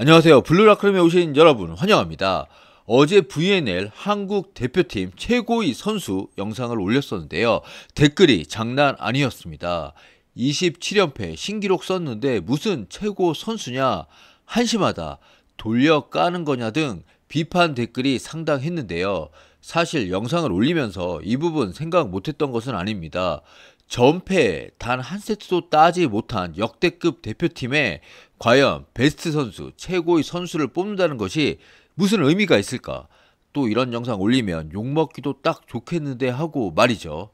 안녕하세요. 블루라크룸에 오신 여러분 환영합니다. 어제 VNL 한국 대표팀 최고위 선수 영상을 올렸었는데요. 댓글이 장난 아니었습니다. 27연패 신기록 썼는데 무슨 최고 선수냐, 한심하다, 돌려 까는 거냐 등 비판 댓글이 상당했는데요. 사실 영상을 올리면서 이 부분 생각 못했던 것은 아닙니다. 전패 단 한 세트도 따지 못한 역대급 대표팀에 과연 베스트 선수, 최고의 선수를 뽑는다는 것이 무슨 의미가 있을까? 또 이런 영상 올리면 욕먹기도 딱 좋겠는데 하고 말이죠.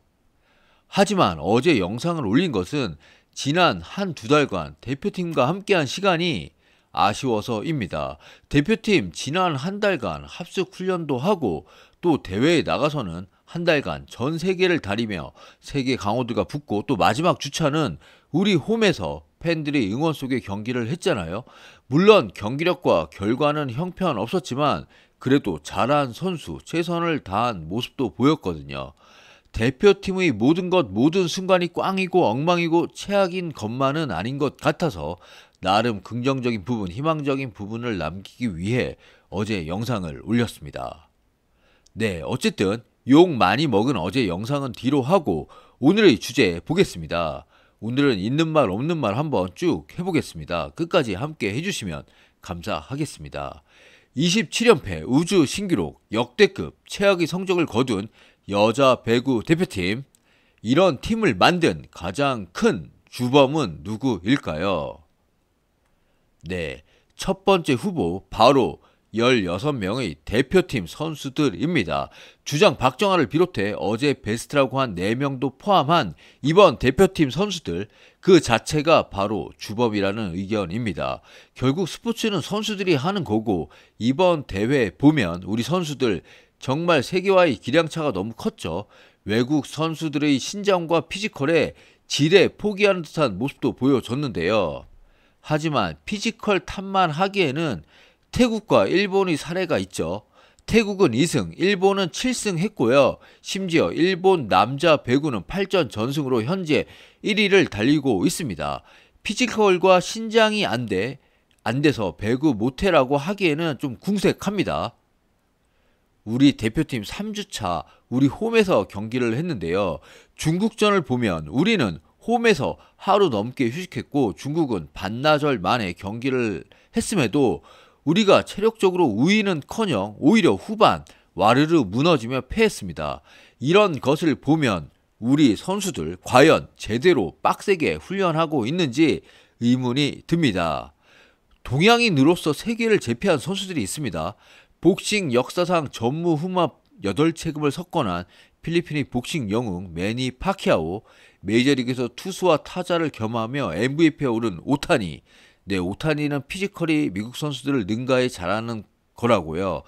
하지만 어제 영상을 올린 것은 지난 한 두 달간 대표팀과 함께한 시간이 아쉬워서입니다. 대표팀 지난 한 달간 합숙 훈련도 하고 또 대회에 나가서는 한 달간 전 세계를 다리며 세계 강호들과 붙고 또 마지막 주차는 우리 홈에서 팬들의 응원 속에 경기를 했잖아요. 물론 경기력과 결과는 형편 없었지만 그래도 잘한 선수 최선을 다한 모습도 보였거든요. 대표팀의 모든 것 모든 순간이 꽝이고 엉망이고 최악인 것만은 아닌 것 같아서 나름 긍정적인 부분, 희망적인 부분을 남기기 위해 어제 영상을 올렸습니다. 네, 어쨌든 욕 많이 먹은 어제 영상은 뒤로 하고 오늘의 주제 보겠습니다. 오늘은 있는 말 없는 말 한번 쭉 해보겠습니다. 끝까지 함께 해주시면 감사하겠습니다. 27연패 우주 신기록 역대급 최악의 성적을 거둔 여자 배구 대표팀. 이런 팀을 만든 가장 큰 주범은 누구일까요? 네. 첫 번째 후보 바로 16명의 대표팀 선수들입니다. 주장 박정아를 비롯해 어제 베스트라고 한 4명도 포함한 이번 대표팀 선수들 그 자체가 바로 주법이라는 의견입니다. 결국 스포츠는 선수들이 하는 거고 이번 대회 보면 우리 선수들 정말 세계와의 기량차가 너무 컸죠. 외국 선수들의 신장과 피지컬에 지레 포기하는 듯한 모습도 보여줬는데요 하지만 피지컬 탓만 하기에는 태국과 일본의 사례가 있죠. 태국은 2승, 일본은 7승 했고요. 심지어 일본 남자 배구는 8전 전승으로 현재 1위를 달리고 있습니다. 피지컬과 신장이 안 돼, 안 돼서 배구 못해라고 하기에는 좀 궁색합니다. 우리 대표팀 3주차 우리 홈에서 경기를 했는데요. 중국전을 보면 우리는 홈에서 하루 넘게 휴식했고 중국은 반나절 만에 경기를 했음에도 우리가 체력적으로 우위는커녕 오히려 후반 와르르 무너지며 패했습니다. 이런 것을 보면 우리 선수들 과연 제대로 빡세게 훈련하고 있는지 의문이 듭니다. 동양인으로서 세계를 제패한 선수들이 있습니다. 복싱 역사상 전무후무 8체급을 석권한 필리핀의 복싱 영웅 매니 파키아오, 메이저리그에서 투수와 타자를 겸하며 MVP에 오른 오타니, 네, 오타니는 피지컬이 미국 선수들을 능가에 잘하는 거라고요.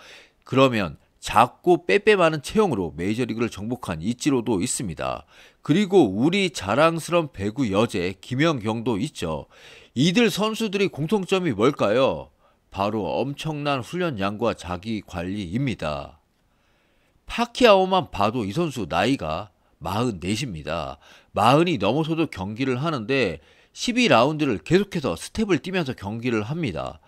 그러면 작고 빼빼 많은 체형으로 메이저리그를 정복한 이치로도 있습니다. 그리고 우리 자랑스런 배구 여제 김영경도 있죠. 이들 선수들이 공통점이 뭘까요? 바로 엄청난 훈련량과 자기 관리입니다. 파키아오만 봐도 이 선수 나이가 44입니다. 40이 넘어서도 경기를 하는데 12라운드를 계속해서 스텝을 뛰면서 경기를 합니다.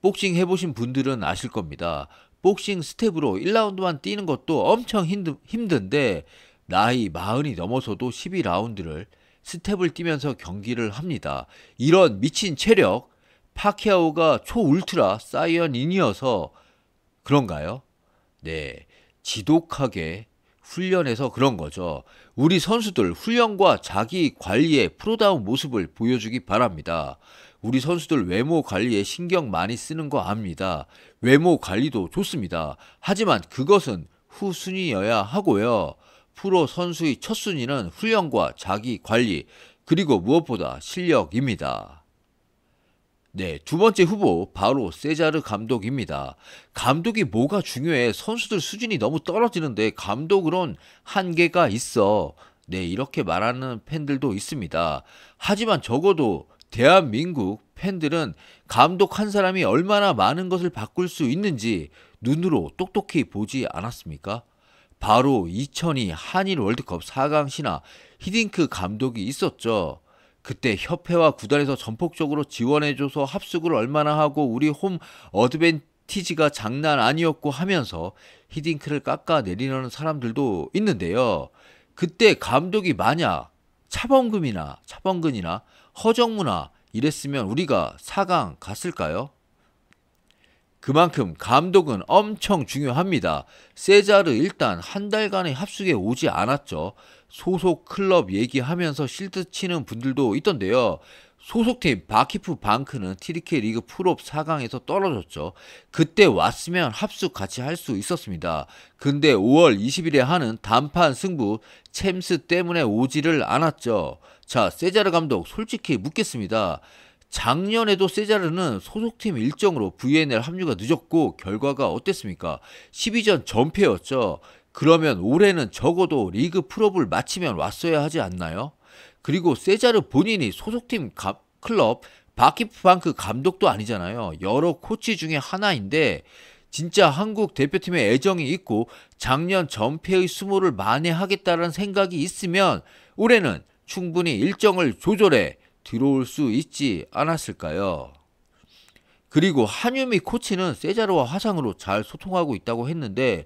복싱 해보신 분들은 아실 겁니다. 복싱 스텝으로 1라운드만 뛰는 것도 엄청 힘드, 힘든데 나이 마흔이 넘어서도 12라운드를 스텝을 뛰면서 경기를 합니다. 이런 미친 체력, 파키아오가 초울트라 사이언인이어서 그런가요? 네, 지독하게 훈련에서 그런 거죠. 우리 선수들 훈련과 자기 관리의 프로다운 모습을 보여주기 바랍니다. 우리 선수들 외모 관리에 신경 많이 쓰는 거 압니다. 외모 관리도 좋습니다. 하지만 그것은 후순위여야 하고요. 프로 선수의 첫 순위는 훈련과 자기 관리, 그리고 무엇보다 실력입니다. 네, 두 번째 후보 바로 세자르 감독입니다. 감독이 뭐가 중요해? 선수들 수준이 너무 떨어지는데 감독으론 한계가 있어. 네, 이렇게 말하는 팬들도 있습니다. 하지만 적어도 대한민국 팬들은 감독 한 사람이 얼마나 많은 것을 바꿀 수 있는지 눈으로 똑똑히 보지 않았습니까? 바로 2002 한일 월드컵 4강 신화 히딩크 감독이 있었죠. 그때 협회와 구단에서 전폭적으로 지원해줘서 합숙을 얼마나 하고 우리 홈 어드밴티지가 장난 아니었고 하면서 히딩크를 깎아내리려는 사람들도 있는데요. 그때 감독이 만약 차범금이나 차범근이나 허정무나 이랬으면 우리가 4강 갔을까요? 그만큼 감독은 엄청 중요합니다. 세자르 일단 한 달간의 합숙에 오지 않았죠. 소속 클럽 얘기하면서 실드 치는 분들도 있던데요. 소속팀 바키프 방크는 TDK 리그 풀업 4강에서 떨어졌죠. 그때 왔으면 합숙 같이 할 수 있었습니다. 근데 5월 20일에 하는 단판 승부 챔스 때문에 오지를 않았죠. 자, 세자르 감독 솔직히 묻겠습니다. 작년에도 세자르는 소속팀 일정으로 VNL 합류가 늦었고 결과가 어땠습니까? 12전 전패였죠. 그러면 올해는 적어도 리그 프로를 마치면 왔어야 하지 않나요? 그리고 세자르 본인이 소속팀 가, 클럽 바키프방크 감독도 아니잖아요. 여러 코치 중에 하나인데 진짜 한국 대표팀에 애정이 있고 작년 전패의 수모를 만회하겠다는 생각이 있으면 올해는 충분히 일정을 조절해 들어올 수 있지 않았을까요? 그리고 한유미 코치는 세자르와 화상으로 잘 소통하고 있다고 했는데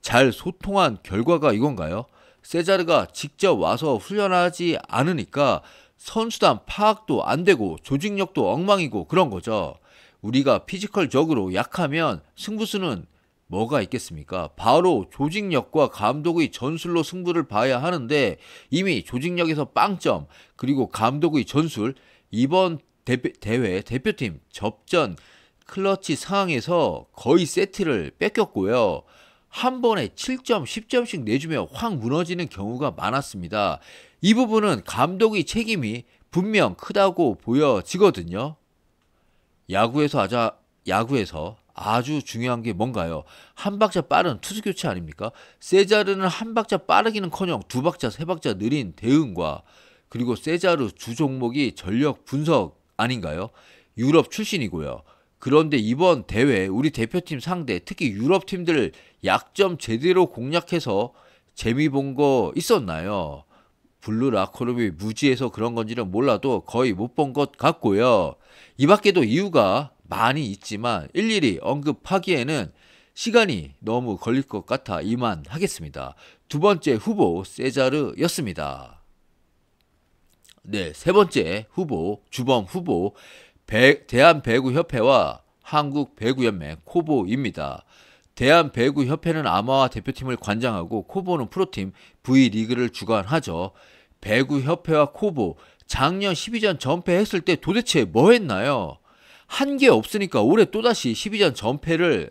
잘 소통한 결과가 이건가요? 세자르가 직접 와서 훈련하지 않으니까 선수단 파악도 안 되고 조직력도 엉망이고 그런 거죠. 우리가 피지컬적으로 약하면 승부수는 뭐가 있겠습니까? 바로 조직력과 감독의 전술로 승부를 봐야 하는데 이미 조직력에서 빵점 그리고 감독의 전술 이번 대표, 대회 대표팀 접전 클러치 상황에서 거의 세트를 뺏겼고요. 한 번에 7점, 10점씩 내주며 확 무너지는 경우가 많았습니다. 이 부분은 감독의 책임이 분명 크다고 보여지거든요. 야구에서 하자, 야구에서 아주 중요한 게 뭔가요? 한 박자 빠른 투수 교체 아닙니까? 세자르는 한 박자 빠르기는커녕 두 박자 세 박자 느린 대응과 그리고 세자르 주 종목이 전력 분석 아닌가요? 유럽 출신이고요. 그런데 이번 대회 우리 대표팀 상대 특히 유럽 팀들 약점 제대로 공략해서 재미 본 거 있었나요? 블루 라코르비 무지해서 그런 건지는 몰라도 거의 못 본 것 같고요. 이 밖에도 이유가 많이 있지만 일일이 언급하기에는 시간이 너무 걸릴 것 같아 이만 하겠습니다. 두 번째 후보 세자르였습니다. 네, 세 번째 후보 주범 후보 배, 대한배구협회와 한국배구연맹 코보입니다. 대한배구협회는 아마와 대표팀을 관장하고 코보는 프로팀 V리그를 주관하죠. 배구협회와 코보 작년 12전 전패했을 때 도대체 뭐 했나요? 한게 없으니까 올해 또다시 12전 전패를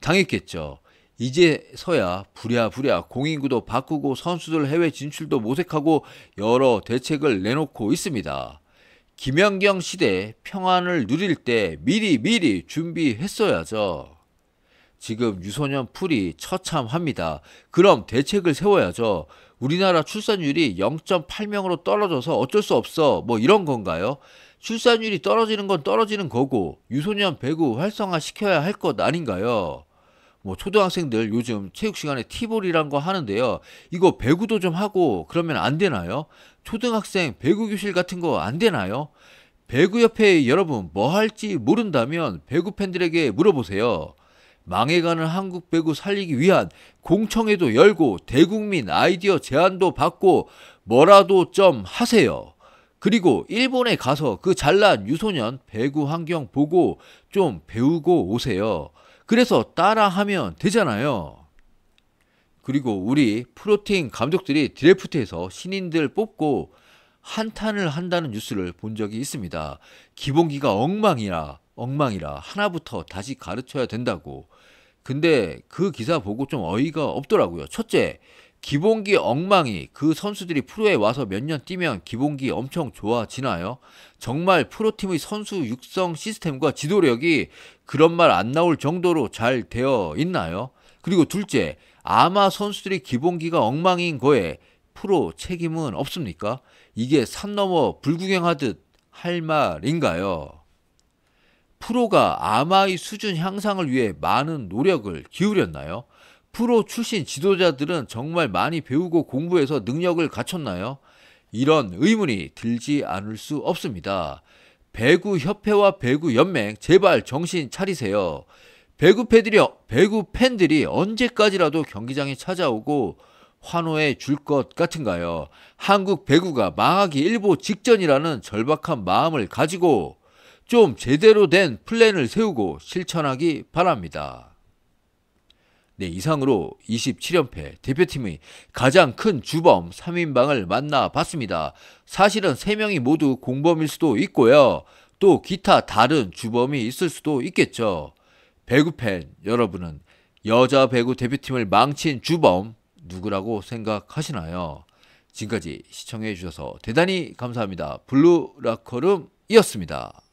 당했겠죠. 이제서야 부랴부랴 공인구도 바꾸고 선수들 해외 진출도 모색하고 여러 대책을 내놓고 있습니다. 김연경 시대 평안을 누릴 때 미리 미리 준비했어야죠. 지금 유소년 풀이 처참합니다. 그럼 대책을 세워야죠. 우리나라 출산율이 0.8명으로 떨어져서 어쩔 수 없어 뭐 이런 건가요? 출산율이 떨어지는 건 떨어지는 거고 유소년 배구 활성화 시켜야 할 것 아닌가요? 뭐 초등학생들 요즘 체육 시간에 티볼이란 거 하는데요. 이거 배구도 좀 하고 그러면 안 되나요? 초등학생 배구 교실 같은 거 안 되나요? 배구 협회 여러분 뭐 할지 모른다면 배구 팬들에게 물어보세요. 망해가는 한국 배구 살리기 위한 공청회도 열고 대국민 아이디어 제안도 받고 뭐라도 좀 하세요. 그리고 일본에 가서 그 잘난 유소년 배구 환경 보고 좀 배우고 오세요. 그래서 따라하면 되잖아요. 그리고 우리 프로팀 감독들이 드래프트에서 신인들 뽑고 한탄을 한다는 뉴스를 본 적이 있습니다. 기본기가 엉망이라 엉망이라 하나부터 다시 가르쳐야 된다고 근데 그 기사 보고 좀 어이가 없더라고요. 첫째, 기본기 엉망이 그 선수들이 프로에 와서 몇 년 뛰면 기본기 엄청 좋아지나요? 정말 프로팀의 선수 육성 시스템과 지도력이 그런 말 안 나올 정도로 잘 되어 있나요? 그리고 둘째, 아마 선수들이 기본기가 엉망인 거에 프로 책임은 없습니까? 이게 산 넘어 불구경하듯 할 말인가요? 프로가 아마의 수준 향상을 위해 많은 노력을 기울였나요? 프로 출신 지도자들은 정말 많이 배우고 공부해서 능력을 갖췄나요? 이런 의문이 들지 않을 수 없습니다. 배구협회와 배구연맹, 제발 정신 차리세요. 배구 팬들이, 배구 팬들이 언제까지라도 경기장에 찾아오고 환호해 줄 것 같은가요? 한국 배구가 망하기 일보 직전이라는 절박한 마음을 가지고 좀 제대로 된 플랜을 세우고 실천하기 바랍니다. 네, 이상으로 27연패 대표팀의 가장 큰 주범 3인방을 만나봤습니다. 사실은 3명이 모두 공범일 수도 있고요. 또 기타 다른 주범이 있을 수도 있겠죠. 배구팬 여러분은 여자 배구 대표팀을 망친 주범 누구라고 생각하시나요? 지금까지 시청해주셔서 대단히 감사합니다. 블루라커룸이었습니다.